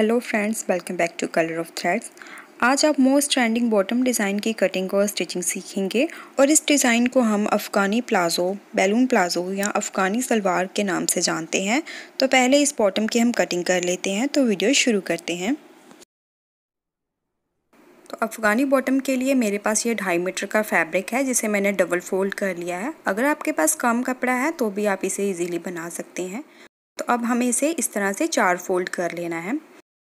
hello friends welcome back to colour of threads आज आप most trending bottom design की cutting और stitching सीखेंगे और इस डिज़ाइन को हम अफ़गानी प्लाज़ो बैलून प्लाज़ो या अफ़गानी सलवार के नाम से जानते हैं तो पहले इस बॉटम की हम कटिंग कर लेते हैं तो वीडियो शुरू करते हैं तो अफ़गानी बॉटम के लिए मेरे पास ये ढाई मीटर का फैब्रिक है जिसे मैंने डबल फोल्ड कर लिया है अगर आपके पास कम कपड़ा है तो भी आप इसे ईजीली बना सकते हैं तो अब हमें इसे इस तरह से चार फोल्ड कर लेना है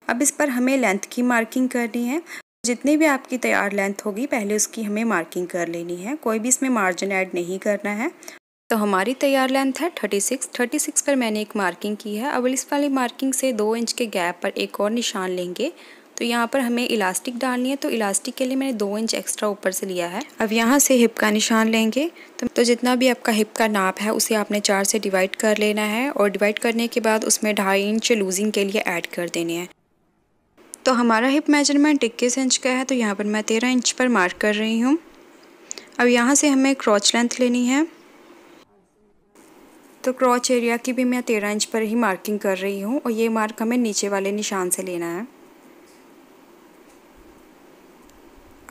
अब इस पर हमें लेंथ की मार्किंग करनी है जितनी भी आपकी तैयार लेंथ होगी पहले उसकी हमें मार्किंग कर लेनी है कोई भी इसमें मार्जिन ऐड नहीं करना है तो हमारी तैयार लेंथ है 36 36 पर मैंने एक मार्किंग की है अब इस वाली मार्किंग से दो इंच के गैप पर एक और निशान लेंगे तो यहाँ पर हमें इलास्टिक डालनी है तो इलास्टिक के लिए मैंने दो इंच एक्स्ट्रा ऊपर से लिया है अब यहाँ से हिप का निशान लेंगे तो, तो जितना भी आपका हिप का नाप है उसे आपने चार से डिवाइड कर लेना है और डिवाइड करने के बाद उसमें ढाई इंच लूजिंग के लिए ऐड कर देने हैं तो हमारा हिप मेजरमेंट इक्कीस इंच का है तो यहाँ पर मैं तेरह इंच पर मार्क कर रही हूँ अब यहाँ से हमें क्रॉच लेंथ लेनी है तो क्रॉच एरिया की भी मैं तेरह इंच पर ही मार्किंग कर रही हूँ और ये मार्क हमें नीचे वाले निशान से लेना है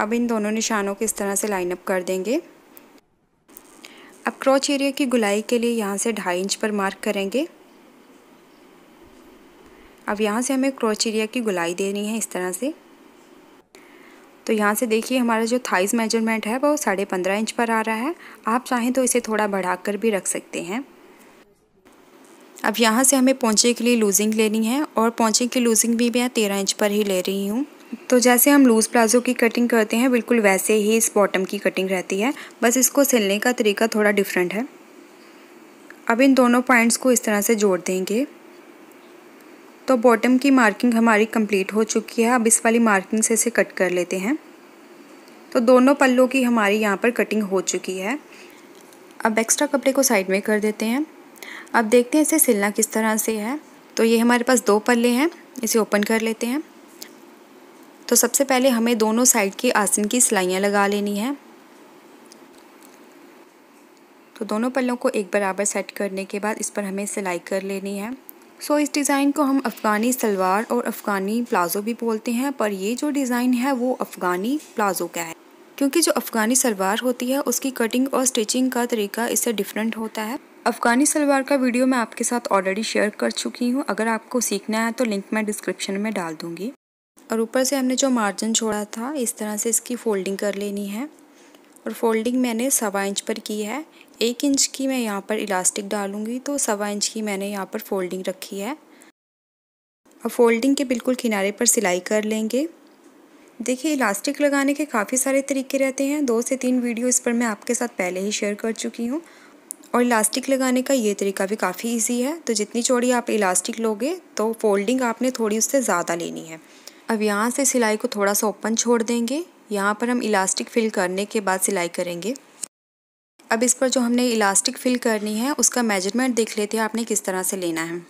अब इन दोनों निशानों को इस तरह से लाइन अप कर देंगे अब क्रॉच एरिया की गुलाई के लिए यहाँ से ढाई इंच पर मार्क करेंगे अब यहाँ से हमें क्रोचेरिया की गुलाई देनी है इस तरह से तो यहाँ से देखिए हमारा जो थाइस मेजरमेंट है वो साढ़े पंद्रह इंच पर आ रहा है आप चाहें तो इसे थोड़ा बढ़ा कर भी रख सकते हैं अब यहाँ से हमें पौंचे के लिए लूजिंग लेनी है और पौंचे की लूजिंग भी मैं तेरह इंच पर ही ले रही हूँ तो जैसे हम लूज़ प्लाज़ो की कटिंग करते हैं बिल्कुल वैसे ही इस बॉटम की कटिंग रहती है बस इसको सिलने का तरीका थोड़ा डिफरेंट है अब इन दोनों पॉइंट्स को इस तरह से जोड़ देंगे तो बॉटम की मार्किंग हमारी कंप्लीट हो चुकी है अब इस वाली मार्किंग से इसे कट कर लेते हैं तो दोनों पल्लों की हमारी यहाँ पर कटिंग हो चुकी है अब एक्स्ट्रा कपड़े को साइड में कर देते हैं अब देखते हैं इसे सिलना किस तरह से है तो ये हमारे पास दो पल्ले हैं इसे ओपन कर लेते हैं तो सबसे पहले हमें दोनों साइड की आसन की सिलाइयाँ लगा लेनी है तो दोनों पल्लों को एक बराबर सेट करने के बाद इस पर हमें सिलाई कर लेनी है सो so, इस डिज़ाइन को हम अफ़गानी सलवार और अफ़गानी प्लाज़ो भी बोलते हैं पर ये जो डिज़ाइन है वो अफ़गानी प्लाज़ो का है क्योंकि जो अफ़गानी सलवार होती है उसकी कटिंग और स्टिचिंग का तरीका इससे डिफरेंट होता है अफ़गानी सलवार का वीडियो मैं आपके साथ ऑलरेडी शेयर कर चुकी हूँ अगर आपको सीखना है तो लिंक मैं डिस्क्रिप्शन में डाल दूँगी और ऊपर से हमने जो मार्जिन छोड़ा था इस तरह से इसकी फोल्डिंग कर लेनी है और फोल्डिंग मैंने सवा इंच पर की है एक इंच की मैं यहाँ पर इलास्टिक डालूँगी तो सवा इंच की मैंने यहाँ पर फोल्डिंग रखी है अब फोल्डिंग के बिल्कुल किनारे पर सिलाई कर लेंगे देखिए इलास्टिक लगाने के काफ़ी सारे तरीके रहते हैं दो से तीन वीडियो इस पर मैं आपके साथ पहले ही शेयर कर चुकी हूँ और इलास्टिक लगाने का ये तरीका भी काफ़ी इजी है तो जितनी चौड़ी आप इलास्टिक लोगे तो फोल्डिंग आपने थोड़ी उससे ज़्यादा लेनी है अब यहाँ से सिलाई को थोड़ा सा ओपन छोड़ देंगे यहाँ पर हम इलास्टिक फिल करने के बाद सिलाई करेंगे अब इस पर जो हमने इलास्टिक फिल करनी है उसका मेजरमेंट देख लेते हैं आपने किस तरह से लेना है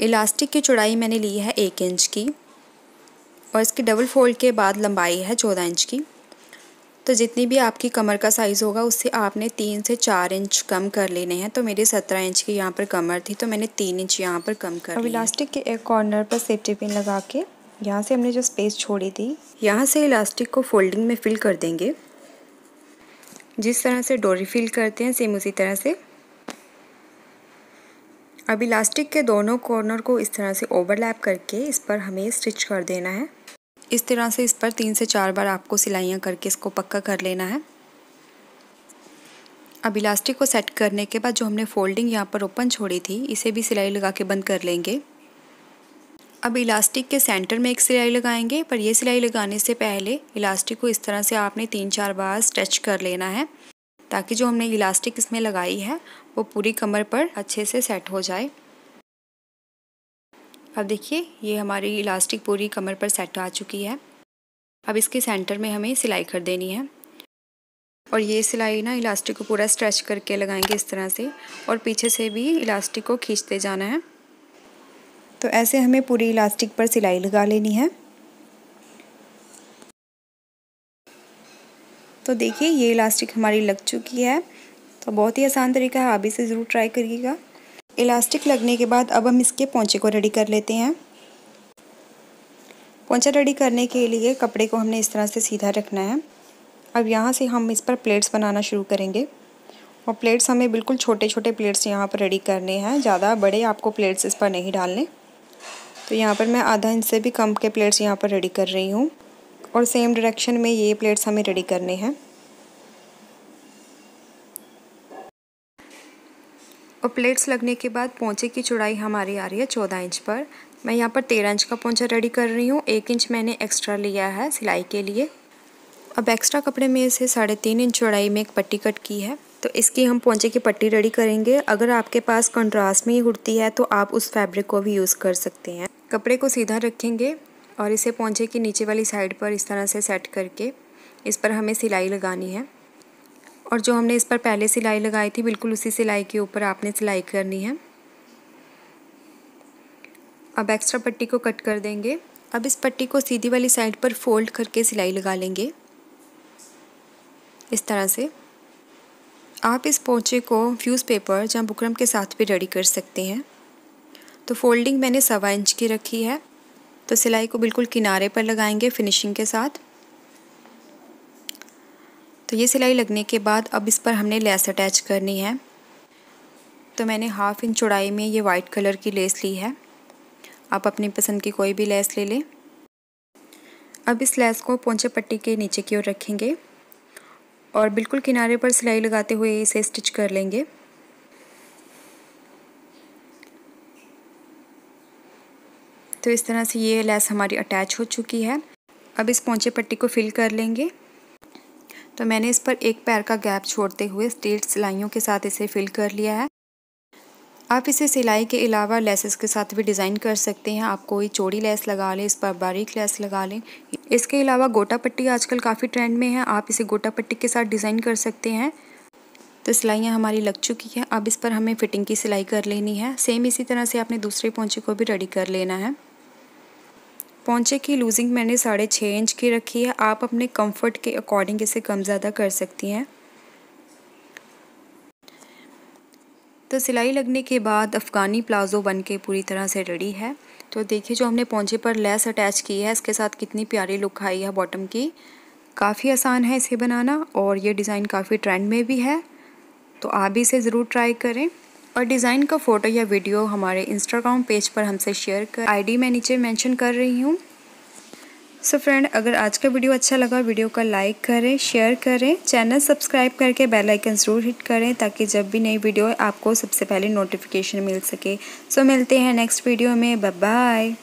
इलास्टिक की चौड़ाई मैंने ली है एक इंच की और इसकी डबल फोल्ड के बाद लंबाई है चौदह इंच की तो जितनी भी आपकी कमर का साइज़ होगा उससे आपने तीन से चार इंच कम कर लेने हैं तो मेरी सत्रह इंच की यहाँ पर कमर थी तो मैंने तीन इंच यहाँ पर कम कर अब इलास्टिक के एक कॉर्नर पर सेफ्टी पिन लगा के यहाँ से हमने जो स्पेस छोड़ी थी यहाँ से इलास्टिक को फोल्डिंग में फिल कर देंगे जिस तरह से डोरी फिल करते हैं सेम उसी तरह से अब इलास्टिक के दोनों कॉर्नर को इस तरह से ओवरलैप करके इस पर हमें स्टिच कर देना है इस तरह से इस पर तीन से चार बार आपको सिलाइयाँ करके इसको पक्का कर लेना है अब इलास्टिक को सेट करने के बाद जो हमने फोल्डिंग यहाँ पर ओपन छोड़ी थी इसे भी सिलाई लगा के बंद कर लेंगे अब इलास्टिक के सेंटर में एक सिलाई लगाएंगे पर ये सिलाई लगाने से पहले इलास्टिक को इस तरह से आपने तीन चार बार स्ट्रेच कर लेना है ताकि जो हमने इलास्टिक इसमें लगाई है वो पूरी कमर पर अच्छे से सेट हो जाए अब देखिए ये हमारी इलास्टिक पूरी कमर पर सेट आ चुकी है अब इसके सेंटर में हमें सिलाई कर देनी है और ये सिलाई ना इलास्टिक को पूरा स्ट्रेच करके लगाएंगे इस तरह से और पीछे से भी इलास्टिक को खींचते जाना है तो ऐसे हमें पूरी इलास्टिक पर सिलाई लगा लेनी है तो देखिए ये इलास्टिक हमारी लग चुकी है तो बहुत ही आसान तरीका है आप इसे ज़रूर ट्राई करिएगा इलास्टिक लगने के बाद अब हम इसके पोंचे को रेडी कर लेते हैं पोंचा रेडी करने के लिए कपड़े को हमने इस तरह से सीधा रखना है अब यहाँ से हम इस पर प्लेट्स बनाना शुरू करेंगे और प्लेट्स हमें बिल्कुल छोटे छोटे प्लेट्स यहाँ पर रेडी करने हैं ज़्यादा बड़े आपको प्लेट्स इस पर नहीं डालने तो यहाँ पर मैं आधा इंच से भी कम के प्लेट्स यहाँ पर रेडी कर रही हूँ और सेम डायरेक्शन में ये प्लेट्स हमें रेडी करने हैं और प्लेट्स लगने के बाद पोंछे की चौड़ाई हमारी आ रही है चौदह इंच पर मैं यहाँ पर तेरह इंच का पोंचा रेडी कर रही हूँ एक इंच मैंने एक्स्ट्रा लिया है सिलाई के लिए अब एक्स्ट्रा कपड़े में से साढ़े तीन इंच चौड़ाई में एक पट्टी कट की है तो इसकी हम पोंचे की पट्टी रेडी करेंगे अगर आपके पास कंट्रास्ट में ही कुर्ती है तो आप उस फैब्रिक को भी यूज़ कर सकते हैं कपड़े को सीधा रखेंगे और इसे पोंचे की नीचे वाली साइड पर इस तरह से सेट करके इस पर हमें सिलाई लगानी है और जो हमने इस पर पहले सिलाई लगाई थी बिल्कुल उसी सिलाई के ऊपर आपने सिलाई करनी है अब एक्स्ट्रा पट्टी को कट कर देंगे अब इस पट्टी को सीधी वाली साइड पर फोल्ड करके सिलाई लगा लेंगे इस तरह से आप इस पोचे को फ्यूज़ पेपर या बुकरम के साथ भी रेडी कर सकते हैं तो फोल्डिंग मैंने सवा इंच की रखी है तो सिलाई को बिल्कुल किनारे पर लगाएंगे फिनिशिंग के साथ तो ये सिलाई लगने के बाद अब इस पर हमने लेस अटैच करनी है तो मैंने हाफ़ इंच चौड़ाई में ये वाइट कलर की लेस ली है आप अपनी पसंद की कोई भी लेस ले लें अब इस लेस को पोंचे पट्टी के नीचे की ओर रखेंगे और बिल्कुल किनारे पर सिलाई लगाते हुए इसे स्टिच कर लेंगे तो इस तरह से ये लेस हमारी अटैच हो चुकी है अब इस पौचे पट्टी को फिल कर लेंगे तो मैंने इस पर एक पैर का गैप छोड़ते हुए स्टेट सिलाइयों के साथ इसे फिल कर लिया है आप इसे सिलाई के अलावा लेसेस के साथ भी डिज़ाइन कर सकते हैं आप कोई चौड़ी लेस लगा लें इस पर बारीक लेस लगा लें इसके अलावा गोटा पट्टी आजकल काफ़ी ट्रेंड में है आप इसे गोटा पट्टी के साथ डिज़ाइन कर सकते हैं तो सिलाइयाँ हमारी लग चुकी है अब इस पर हमें फिटिंग की सिलाई कर लेनी है सेम इसी तरह से आपने दूसरे पौंचे को भी रेडी कर लेना है पौंचे की लूजिंग मैंने साढ़े छः इंच की रखी है आप अपने कंफर्ट के अकॉर्डिंग इसे कम ज़्यादा कर सकती हैं तो सिलाई लगने के बाद अफ़गानी प्लाज़ो बन के पूरी तरह से रेडी है तो देखिए जो हमने पौंचे पर लेस अटैच की है इसके साथ कितनी प्यारी लुक आई है बॉटम की काफ़ी आसान है इसे बनाना और ये डिज़ाइन काफ़ी ट्रेंड में भी है तो आप भी इसे ज़रूर ट्राई करें और डिज़ाइन का फ़ोटो या वीडियो हमारे इंस्टाग्राम पेज पर हमसे शेयर कर आईडी मैं नीचे मेंशन कर रही हूँ सो so फ्रेंड अगर आज का वीडियो अच्छा लगा वीडियो का लाइक करें शेयर करें चैनल सब्सक्राइब करके बेल आइकन ज़रूर हिट करें ताकि जब भी नई वीडियो आपको सबसे पहले नोटिफिकेशन मिल सके सो so मिलते हैं नेक्स्ट वीडियो में बाय